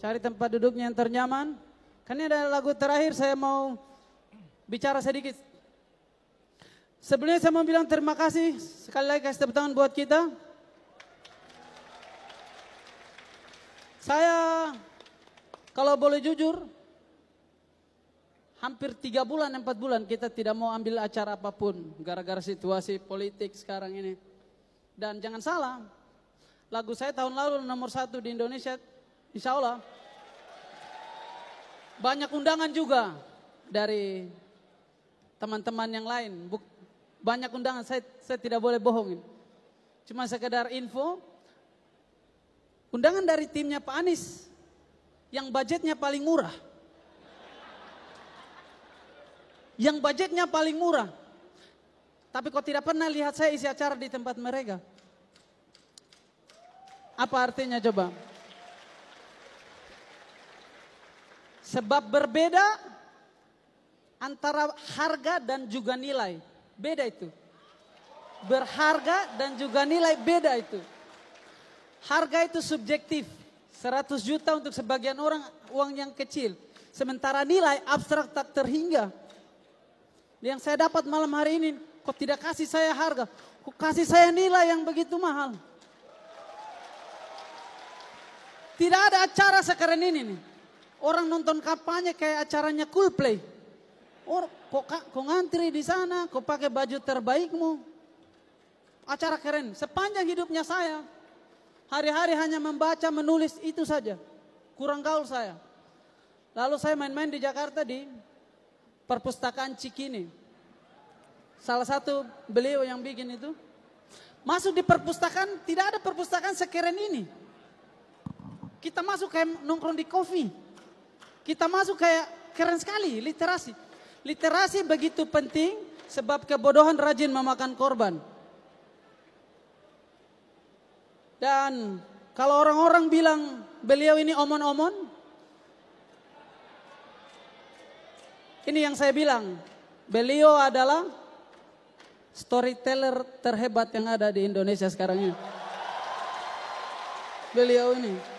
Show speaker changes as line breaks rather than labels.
Cari tempat duduknya yang ternyaman. Karena ini ada lagu terakhir saya mau bicara sedikit. Sebelumnya saya mau bilang terima kasih. Sekali lagi kasih tepuk tangan buat kita. Saya kalau boleh jujur hampir tiga bulan empat bulan kita tidak mau ambil acara apapun gara-gara situasi politik sekarang ini. Dan jangan salah, lagu saya tahun lalu nomor satu di Indonesia Insya Allah. Banyak undangan juga dari teman-teman yang lain. Banyak undangan, saya, saya tidak boleh bohongin. Cuma sekedar info, undangan dari timnya Pak Anies yang budgetnya paling murah. Yang budgetnya paling murah. Tapi kok tidak pernah lihat saya isi acara di tempat mereka. Apa artinya coba? Sebab berbeda antara harga dan juga nilai. Beda itu. Berharga dan juga nilai beda itu. Harga itu subjektif. 100 juta untuk sebagian orang uang yang kecil. Sementara nilai abstrak tak terhingga. Yang saya dapat malam hari ini, kok tidak kasih saya harga. Kok kasih saya nilai yang begitu mahal. Tidak ada acara sekarang ini nih. Orang nonton kampanye kayak acaranya Coldplay. Or, kok, kok ngantri di sana, kok pakai baju terbaikmu. Acara keren, sepanjang hidupnya saya. Hari-hari hanya membaca, menulis, itu saja. Kurang gaul saya. Lalu saya main-main di Jakarta di perpustakaan Cikini. Salah satu beliau yang bikin itu. Masuk di perpustakaan, tidak ada perpustakaan sekeren ini. Kita masuk kayak nongkrong di coffee. Kita masuk kayak keren sekali literasi. Literasi begitu penting sebab kebodohan rajin memakan korban. Dan kalau orang-orang bilang beliau ini omon-omon, ini yang saya bilang, beliau adalah storyteller terhebat yang ada di Indonesia sekarang ini. Beliau ini.